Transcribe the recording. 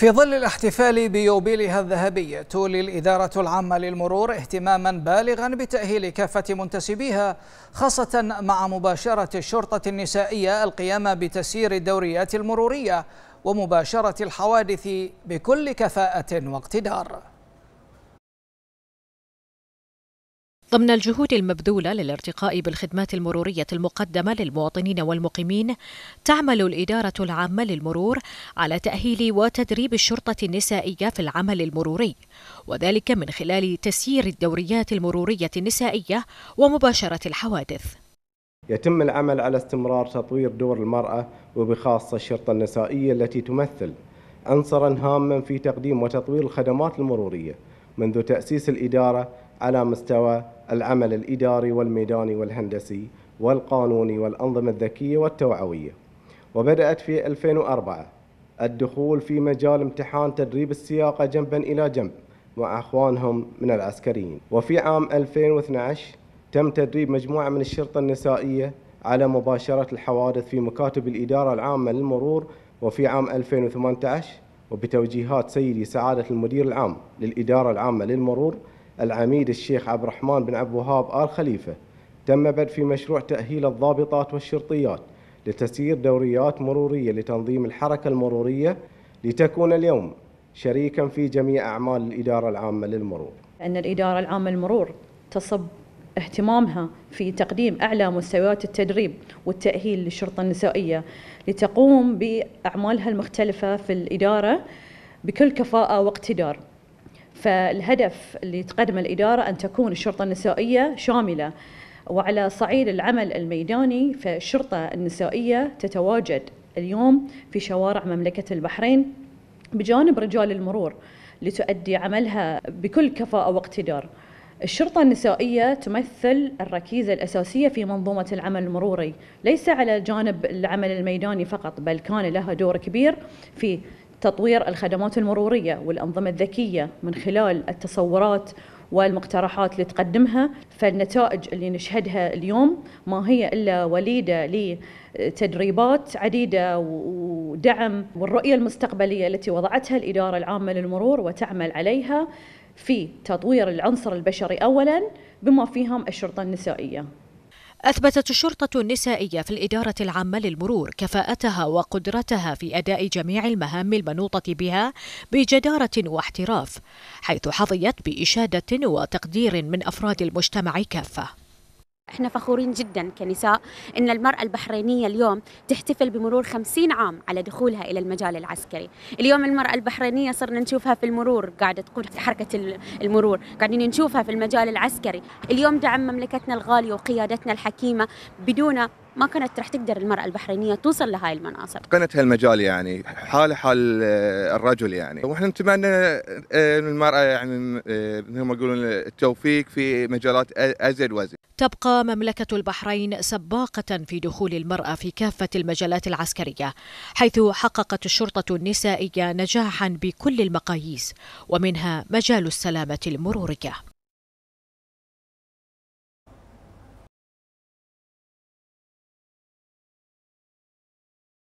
في ظل الاحتفال بيوبيلها الذهبي تولي الإدارة العامة للمرور اهتماما بالغا بتأهيل كافة منتسبيها خاصة مع مباشرة الشرطة النسائية القيام بتسيير الدوريات المرورية ومباشرة الحوادث بكل كفاءة واقتدار ضمن الجهود المبذولة للارتقاء بالخدمات المرورية المقدمة للمواطنين والمقيمين، تعمل الإدارة العامة للمرور على تأهيل وتدريب الشرطة النسائية في العمل المروري، وذلك من خلال تسيير الدوريات المرورية النسائية ومباشرة الحوادث. يتم العمل على استمرار تطوير دور المرأة وبخاصة الشرطة النسائية التي تمثل عنصرا هاما في تقديم وتطوير الخدمات المرورية منذ تأسيس الإدارة على مستوى العمل الإداري والميداني والهندسي والقانوني والأنظمة الذكية والتوعوية وبدأت في 2004 الدخول في مجال امتحان تدريب السياقة جنبا إلى جنب مع أخوانهم من العسكريين وفي عام 2012 تم تدريب مجموعة من الشرطة النسائية على مباشرة الحوادث في مكاتب الإدارة العامة للمرور وفي عام 2018 وبتوجيهات سيدي سعادة المدير العام للإدارة العامة للمرور العميد الشيخ عبد الرحمن بن عبد الوهاب آل خليفة تم بدء في مشروع تأهيل الضابطات والشرطيات لتسيير دوريات مرورية لتنظيم الحركة المرورية لتكون اليوم شريكا في جميع أعمال الإدارة العامة للمرور أن الإدارة العامة للمرور تصب اهتمامها في تقديم أعلى مستويات التدريب والتأهيل للشرطة النسائية لتقوم بأعمالها المختلفة في الإدارة بكل كفاءة واقتدار فالهدف اللي تقدمه الإدارة أن تكون الشرطة النسائية شاملة وعلى صعيد العمل الميداني فالشرطة النسائية تتواجد اليوم في شوارع مملكة البحرين بجانب رجال المرور لتؤدي عملها بكل كفاءة واقتدار الشرطة النسائية تمثل الركيزة الأساسية في منظومة العمل المروري ليس على جانب العمل الميداني فقط بل كان لها دور كبير في تطوير الخدمات المرورية والأنظمة الذكية من خلال التصورات والمقترحات اللي تقدمها فالنتائج اللي نشهدها اليوم ما هي إلا وليدة لتدريبات عديدة ودعم والرؤية المستقبلية التي وضعتها الإدارة العامة للمرور وتعمل عليها في تطوير العنصر البشري أولا بما فيهم الشرطة النسائية أثبتت الشرطة النسائية في الإدارة العامة للمرور كفاءتها وقدرتها في أداء جميع المهام المنوطة بها بجدارة واحتراف، حيث حظيت بإشادة وتقدير من أفراد المجتمع كافة. احنا فخورين جدا كنساء ان المراه البحرينيه اليوم تحتفل بمرور 50 عام على دخولها الى المجال العسكري، اليوم المراه البحرينيه صرنا نشوفها في المرور قاعده تقود حركه المرور، قاعدين نشوفها في المجال العسكري، اليوم دعم مملكتنا الغاليه وقيادتنا الحكيمه بدونه ما كانت راح تقدر المرأة البحرينية توصل لهاي المناصب قنت هالمجال يعني حالة حال الرجل يعني واحنا نتمنى ان المرأة يعني مثل ما يقولون التوفيق في مجالات ازيد وازيد تبقى مملكة البحرين سباقة في دخول المرأة في كافة المجالات العسكرية، حيث حققت الشرطة النسائية نجاحا بكل المقاييس، ومنها مجال السلامة المرورية.